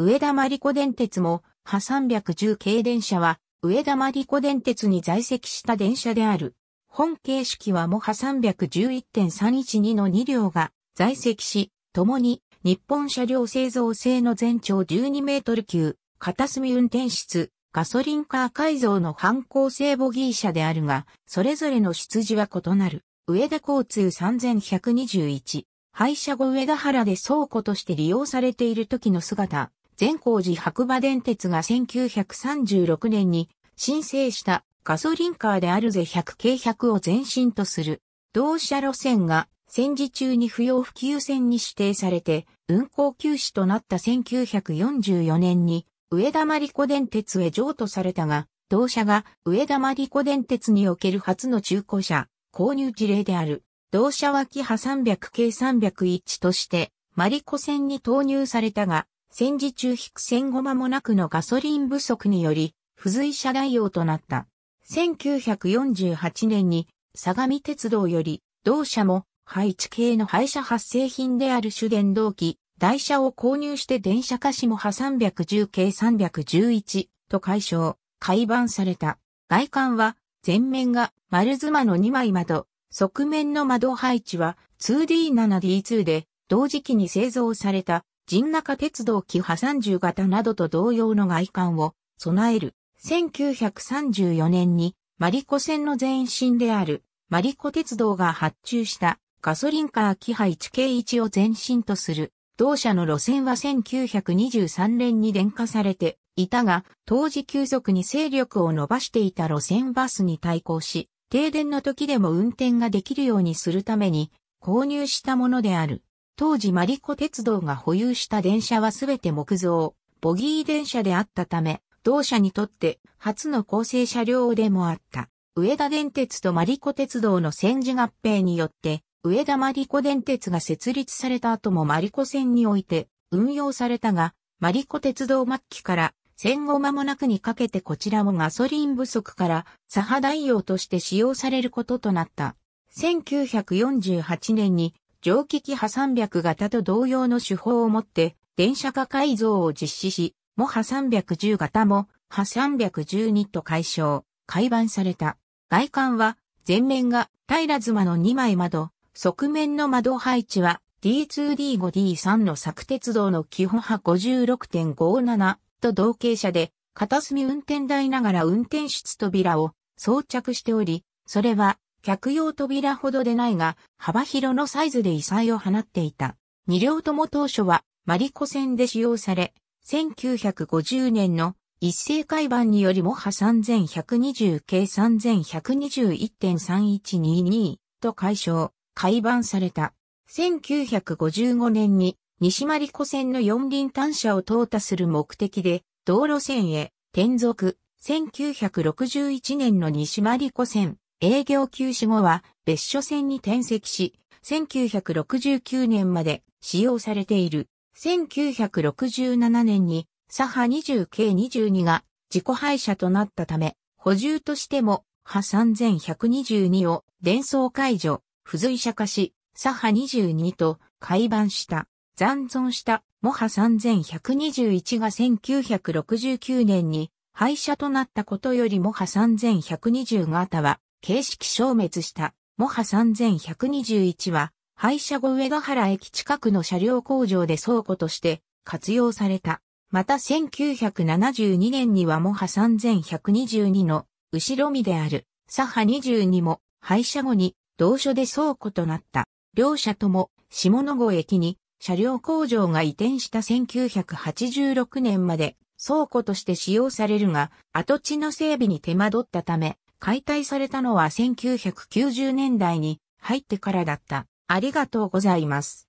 上田真理子電鉄も、波310系電車は、上田真理子電鉄に在籍した電車である。本形式はモハ311.312の2両が在籍し、共に日本車両製造製の全長12メートル級、片隅運転室、ガソリンカー改造の反抗性ボギー車であるが、それぞれの出自は異なる。上田交通3121、廃車後上田原で倉庫として利用されている時の姿、善光寺白馬電鉄が1936年に申請したガソリンカーであるぜ100 k 100を前身とする同社路線が戦時中に不要不急線に指定されて運行休止となった1944年に上田真理子電鉄へ譲渡されたが同社が上田真理子電鉄における初の中古車購入事例である同社はキハ300 k 301としてマリコ線に投入されたが、戦時中引く戦後間もなくのガソリン不足により、付随車代用となった。1948年に、相模鉄道より、同社も、配置系の廃車発生品である主電動機、台車を購入して電車しも派310系311と解消、改版された。外観は、前面が丸妻の2枚窓、側面の窓配置は 2D7D2 で、同時期に製造された陣中鉄道機派30型などと同様の外観を備える。1934年にマリコ線の前身であるマリコ鉄道が発注したガソリンカー機波1 k 1を前身とする。同社の路線は1923年に電化されていたが、当時急速に勢力を伸ばしていた路線バスに対抗し、停電の時でも運転ができるようにするために購入したものである。当時マリコ鉄道が保有した電車はすべて木造、ボギー電車であったため、同社にとって初の構成車両でもあった。上田電鉄とマリコ鉄道の戦時合併によって、上田マリコ電鉄が設立された後もマリコ線において運用されたが、マリコ鉄道末期から戦後間もなくにかけてこちらもガソリン不足から左派代用として使用されることとなった。1948年に蒸気機波300型と同様の手法をもって、電車化改造を実施し、も波310型も波312と解消、改版された。外観は、前面が平妻の2枚窓、側面の窓配置は D2D5D3 の作鉄道の基本波56.57と同型車で、片隅運転台ながら運転室扉を装着しており、それは客用扉ほどでないが、幅広のサイズで異彩を放っていた。二両とも当初は、マリコ線で使用され、1950年の一斉改版によりも波3120計3121.3122と解消、改版された。1955年に西マリコ線の四輪単車を淘汰する目的で道路線へ転属。1961年の西マリコ線営業休止後は別所線に転籍し、1969年まで使用されている。1967年に、サハ20 k 22が自己廃車となったため、補充としても、ハ3122を伝送解除、付随車化し、サハ22と改版した。残存したモハ3121が1969年に廃車となったことよりモハ3120型は形式消滅した、モハ3121は、廃車後上ヶ原駅近くの車両工場で倉庫として活用された。また1972年にはモハ3122の後ろ身であるサハ22も廃車後に同所で倉庫となった。両社とも下野郷駅に車両工場が移転した1986年まで倉庫として使用されるが、跡地の整備に手間取ったため、解体されたのは1990年代に入ってからだった。ありがとうございます。